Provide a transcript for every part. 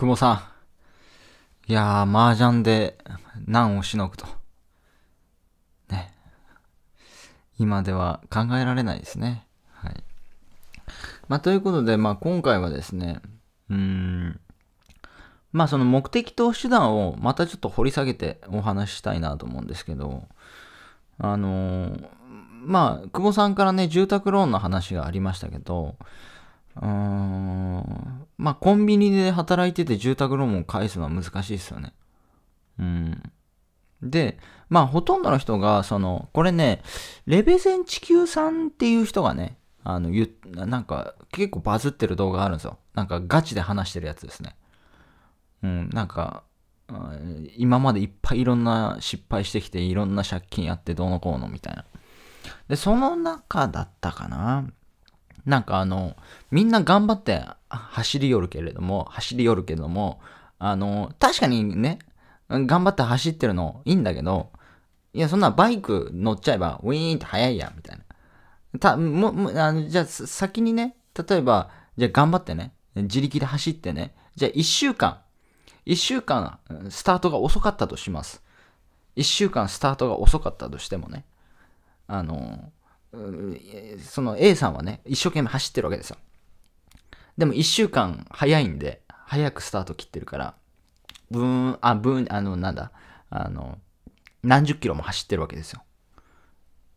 久保さん。いやー、麻雀で難をしのぐと。ね。今では考えられないですね。はい。まあ、ということで、まあ、今回はですね、うーん。まあ、その目的と手段をまたちょっと掘り下げてお話ししたいなと思うんですけど、あのー、まあ、久保さんからね、住宅ローンの話がありましたけど、うーん。まあ、コンビニで働いてて住宅ローンを返すのは難しいですよね。うん。で、まあ、ほとんどの人が、その、これね、レベゼン地球さんっていう人がね、あの、ゆ、なんか、結構バズってる動画あるんですよ。なんか、ガチで話してるやつですね。うん、なんか、今までいっぱいいろんな失敗してきて、いろんな借金やってどうのこうのみたいな。で、その中だったかな。なんかあの、みんな頑張って走り寄るけれども、走り寄るけれども、あの、確かにね、頑張って走ってるのいいんだけど、いや、そんなバイク乗っちゃえば、ウィーンって速いや、みたいな。た、も、もあのじゃあ先にね、例えば、じゃあ頑張ってね、自力で走ってね、じゃあ1週間、1週間スタートが遅かったとします。1週間スタートが遅かったとしてもね、あの、その A さんはね、一生懸命走ってるわけですよ。でも1週間早いんで、早くスタート切ってるから、ブーン、あ、ブーン、あの、なんだ、あの、何十キロも走ってるわけですよ。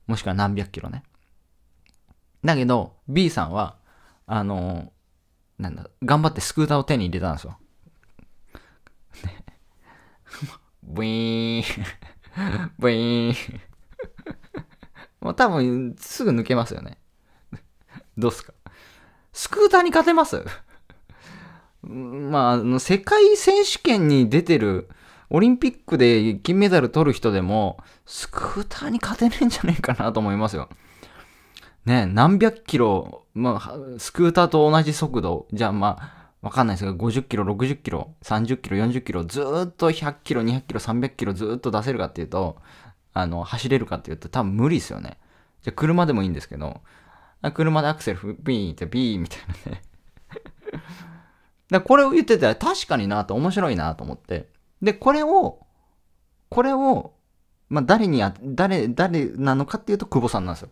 もしくは何百キロね。だけど、B さんは、あの、なんだ、頑張ってスクーターを手に入れたんですよ。ブイーン、ブイーン。もう多分、すぐ抜けますよね。どうすかスクーターに勝てます まあ、あの、世界選手権に出てる、オリンピックで金メダル取る人でも、スクーターに勝てねえんじゃねえかなと思いますよ。ね何百キロ、まあ、スクーターと同じ速度、じゃあまあ、わかんないですが、50キロ、60キロ、30キロ、40キロ、ずっと100キロ、200キロ、300キロずっと出せるかっていうと、あの、走れるかっていうと多分無理ですよね。じゃ、車でもいいんですけど、車でアクセルビーンってビーンみたいなね だこれを言ってたら確かになと面白いなと思って。で、これを、これを、まあ、誰にあ、誰、誰なのかっていうと久保さんなんですよ。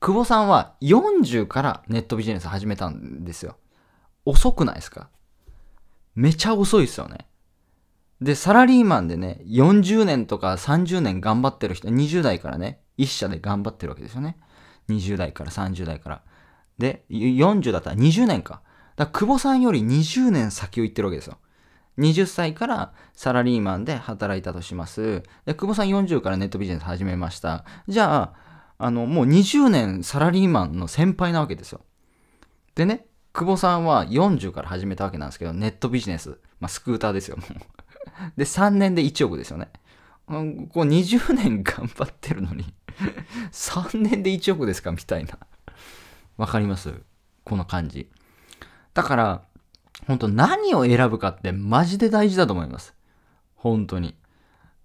久保さんは40からネットビジネス始めたんですよ。遅くないですかめちゃ遅いですよね。で、サラリーマンでね、40年とか30年頑張ってる人、20代からね、一社で頑張ってるわけですよね。20代から30代から。で、40だったら20年か。だから久保さんより20年先を行ってるわけですよ。20歳からサラリーマンで働いたとします。で、久保さん40からネットビジネス始めました。じゃあ、あの、もう20年サラリーマンの先輩なわけですよ。でね、久保さんは40から始めたわけなんですけど、ネットビジネス。まあ、スクーターですよ、もうで、3年で1億ですよね。こう20年頑張ってるのに3 年で1億ですかみたいなわかりますこの感じ。だから、本当何を選ぶかってマジで大事だと思います。本当に。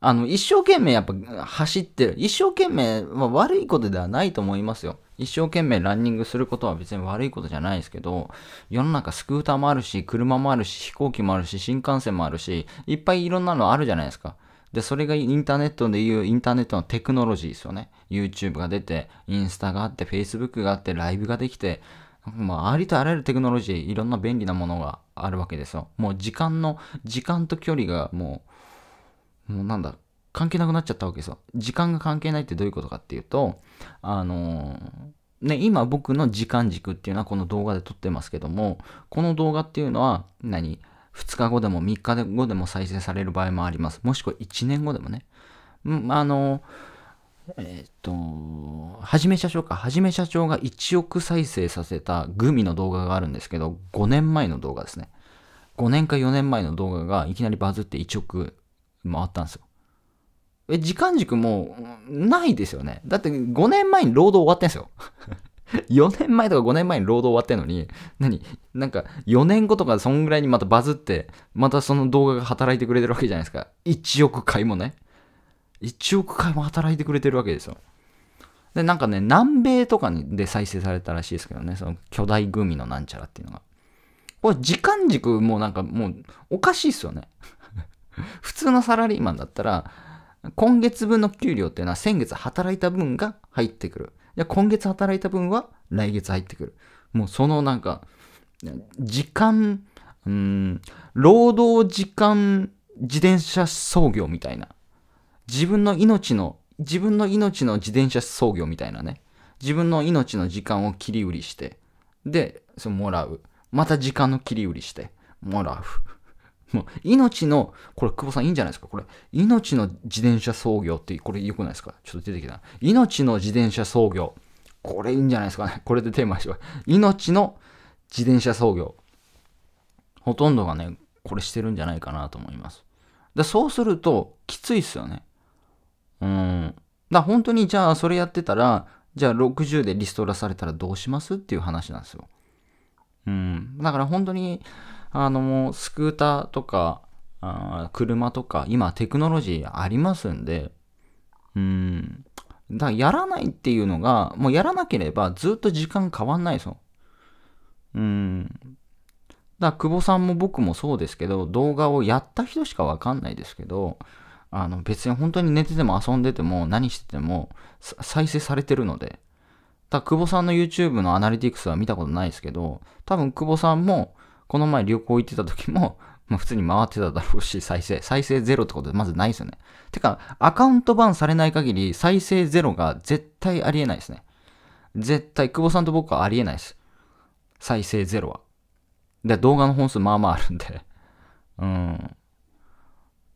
あの、一生懸命やっぱ走ってる。一生懸命は悪いことではないと思いますよ。一生懸命ランニングすることは別に悪いことじゃないですけど、世の中スクーターもあるし、車もあるし、飛行機もあるし、新幹線もあるし、いっぱいいろんなのあるじゃないですか。で、それがインターネットでいうインターネットのテクノロジーですよね。YouTube が出て、インスタがあって、Facebook があって、ライブができて、まあ、ありとあらゆるテクノロジー、いろんな便利なものがあるわけですよ。もう時間の、時間と距離がもう、もうなんだ、関係なくなっちゃったわけですよ。時間が関係ないってどういうことかっていうと、あのー、ね、今僕の時間軸っていうのはこの動画で撮ってますけども、この動画っていうのは何、2日後でも3日後でも再生される場合もあります。もしくは1年後でもね。うん、あのー、えっ、と、はじめ社長か。はじめ社長が1億再生させたグミの動画があるんですけど、5年前の動画ですね。5年か4年前の動画がいきなりバズって1億回ったんですよ。時間軸もないですよね。だって5年前に労働終わってんすよ。4 年前とか5年前に労働終わってんのに、何なんか4年後とかそんぐらいにまたバズって、またその動画が働いてくれてるわけじゃないですか。1億回もね。1億回も働いてくれてるわけですよ。で、なんかね、南米とかで再生されたらしいですけどね、その巨大グミのなんちゃらっていうのが。これ時間軸もなんかもうおかしいっすよね。普通のサラリーマンだったら、今月分の給料っていうのは先月働いた分が入ってくる。今月働いた分は来月入ってくる。もうそのなんか、時間、うん、労働時間自転車操業みたいな。自分の命の、自分の命の自転車操業みたいなね。自分の命の時間を切り売りして、で、そもらう。また時間の切り売りして、もらう。もう命の、これ久保さんいいんじゃないですかこれ、命の自転車操業って、これ良くないですかちょっと出てきた。命の自転車操業。これいいんじゃないですかね これでテーマにしよう。命の自転車操業。ほとんどがね、これしてるんじゃないかなと思います。だそうすると、きついっすよね。うん。だ本当にじゃあそれやってたら、じゃあ60でリストラされたらどうしますっていう話なんですよ。うん。だから本当に、あの、スクーターとか、あ車とか、今テクノロジーありますんで、うん。だからやらないっていうのが、もうやらなければずっと時間変わんないですよ。うん。だ久保さんも僕もそうですけど、動画をやった人しかわかんないですけど、あの別に本当に寝てても遊んでても何してても再生されてるので、だ久保さんの YouTube のアナリティクスは見たことないですけど、多分久保さんもこの前旅行行ってた時も、まあ、普通に回ってただろうし、再生。再生ゼロってことでまずないですよね。てか、アカウントバンされない限り、再生ゼロが絶対ありえないですね。絶対、久保さんと僕はありえないです。再生ゼロは。で、動画の本数まあまああるんで。うん。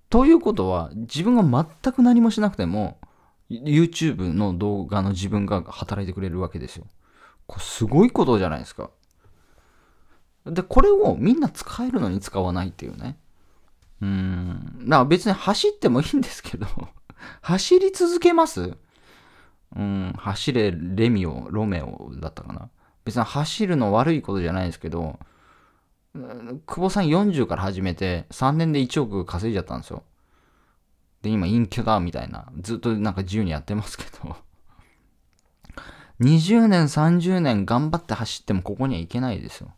ということは、自分が全く何もしなくても、YouTube の動画の自分が働いてくれるわけですよ。これすごいことじゃないですか。で、これをみんな使えるのに使わないっていうね。うん。だから別に走ってもいいんですけど 走り続けますうん、走れ、レミオ、ロメオだったかな。別に走るの悪いことじゃないですけど、久保さん40から始めて3年で1億稼いじゃったんですよ。で、今隠居だみたいな。ずっとなんか自由にやってますけど。20年、30年頑張って走ってもここには行けないですよ。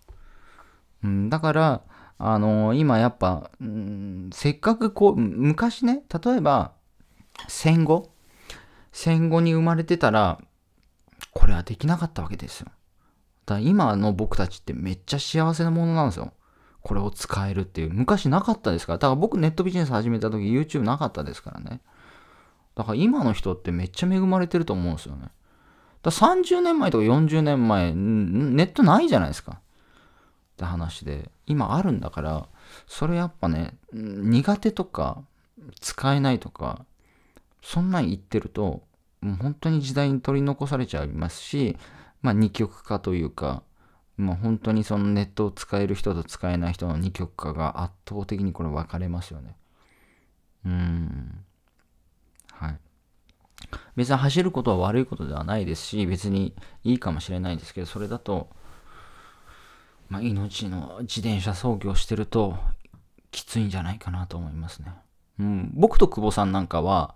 うん、だから、あのー、今やっぱ、うん、せっかくこう、昔ね、例えば、戦後、戦後に生まれてたら、これはできなかったわけですよ。だ今の僕たちってめっちゃ幸せなものなんですよ。これを使えるっていう。昔なかったですから。だから僕ネットビジネス始めた時 YouTube なかったですからね。だから今の人ってめっちゃ恵まれてると思うんですよね。だ30年前とか40年前、ネットないじゃないですか。って話で今あるんだからそれやっぱね苦手とか使えないとかそんなん言ってるともう本当に時代に取り残されちゃいますしまあ二極化というかまあ本当にそのネットを使える人と使えない人の二極化が圧倒的にこれ分かれますよねうんはい別に走ることは悪いことではないですし別にいいかもしれないですけどそれだとまあ、命の自転車操業してるときついんじゃないかなと思いますね。うん、僕と久保さんなんかは、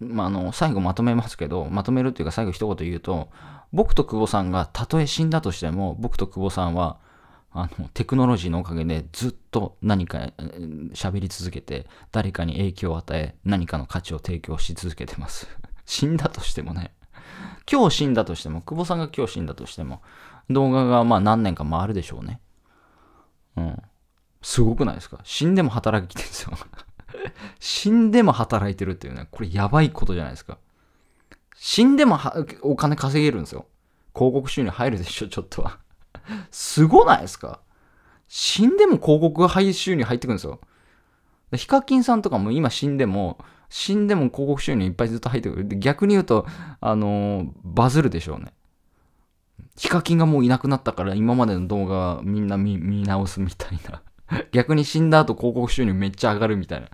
まあ、の最後まとめますけどまとめるっていうか最後一言言うと僕と久保さんがたとえ死んだとしても僕と久保さんはあのテクノロジーのおかげでずっと何か喋り続けて誰かに影響を与え何かの価値を提供し続けてます 死んだとしてもね今日死んだとしても久保さんが今日死んだとしても動画がまあ何年か回るでしょうね。うん。すごくないですか死んでも働きてるんですよ 死んでも働いてるっていうね、これやばいことじゃないですか。死んでもお金稼げるんですよ。広告収入入るでしょ、ちょっとはすごないですか死んでも広告配収入入ってくるんですよ。ヒカキンさんとかも今死んでも、死んでも広告収入いっぱいずっと入ってくる。逆に言うと、あのー、バズるでしょうね。ヒカキンがもういなくなったから今までの動画みんな見直すみたいな。逆に死んだ後広告収入めっちゃ上がるみたいな。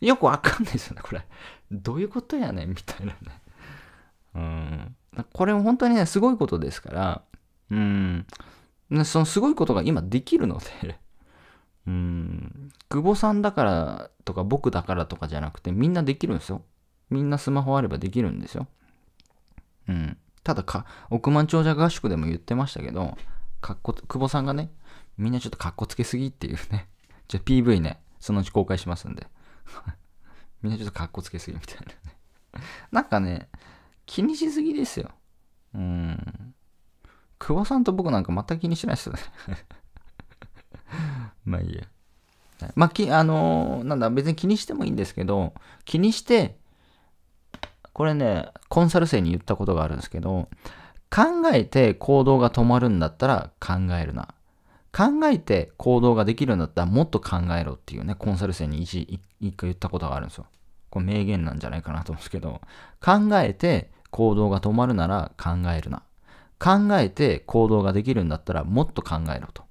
よくわかんないですよね、これ。どういうことやねんみたいなね。うん。これも本当にね、すごいことですから、うん。そのすごいことが今できるので うん。久保さんだからとか僕だからとかじゃなくてみんなできるんですよ。みんなスマホあればできるんですよ。うん。ただか、億万長者合宿でも言ってましたけど、かっこ、久保さんがね、みんなちょっとかっこつけすぎっていうね。じゃあ PV ね、そのうち公開しますんで。みんなちょっとかっこつけすぎみたいなね。なんかね、気にしすぎですよ。うん。久保さんと僕なんか全く気にしないですよねまあいいや。まあ、き、あのー、なんだ、別に気にしてもいいんですけど、気にして、これね、コンサル生に言ったことがあるんですけど、考えて行動が止まるんだったら考えるな。考えて行動ができるんだったらもっと考えろっていうね、コンサル生に一回言ったことがあるんですよ。これ名言なんじゃないかなと思うんですけど、考えて行動が止まるなら考えるな。考えて行動ができるんだったらもっと考えろと。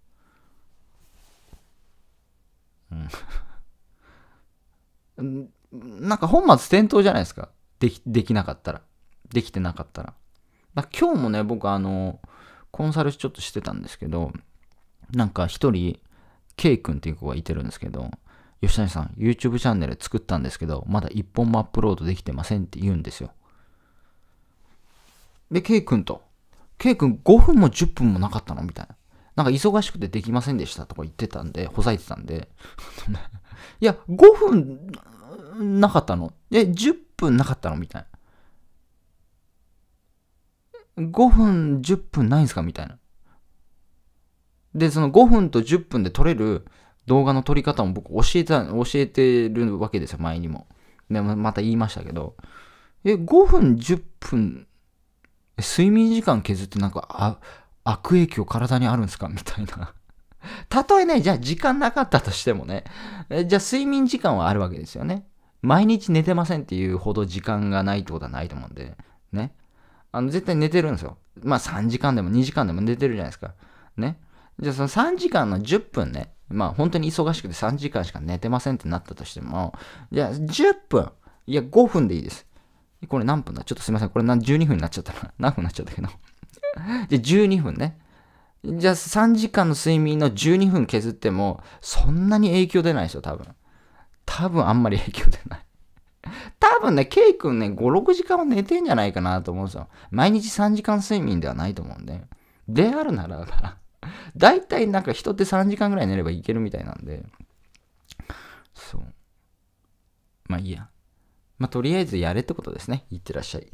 うん。なんか本末転倒じゃないですか。でき、できなかったら。できてなかったら。今日もね、僕あの、コンサルちょっとしてたんですけど、なんか一人、K 君っていう子がいてるんですけど、吉谷さん、YouTube チャンネル作ったんですけど、まだ一本もアップロードできてませんって言うんですよ。で、K 君と、K 君5分も10分もなかったのみたいな。なんか忙しくてできませんでしたとか言ってたんで、ほざいてたんで。いや、5分なかったのえ、10分なかったのみたいな。5分、10分ないんすかみたいな。で、その5分と10分で撮れる動画の撮り方も僕教えた、教えてるわけですよ、前にも。でもまた言いましたけど。え、5分、10分、睡眠時間削ってなんか、あ、悪影響体にあるんすかみたいな。たとえね、じゃあ時間なかったとしてもね、じゃあ睡眠時間はあるわけですよね。毎日寝てませんっていうほど時間がないってことはないと思うんで、ね。あの、絶対寝てるんですよ。まあ3時間でも2時間でも寝てるじゃないですか。ね。じゃあその3時間の10分ね。まあ本当に忙しくて3時間しか寝てませんってなったとしても、じゃあ10分。いや5分でいいです。これ何分だちょっとすいません。これ12分になっちゃったな。何分になっちゃったけど。で、12分ね。じゃあ3時間の睡眠の12分削っても、そんなに影響出ないですよ、多分。多分あんまり影響出ない。多分ね、ケイ君ね、5、6時間は寝てんじゃないかなと思うんですよ。毎日3時間睡眠ではないと思うんで。であるならば、だいたいなんか人って3時間ぐらい寝ればいけるみたいなんで。そう。まあいいや。まあとりあえずやれってことですね。いってらっしゃい。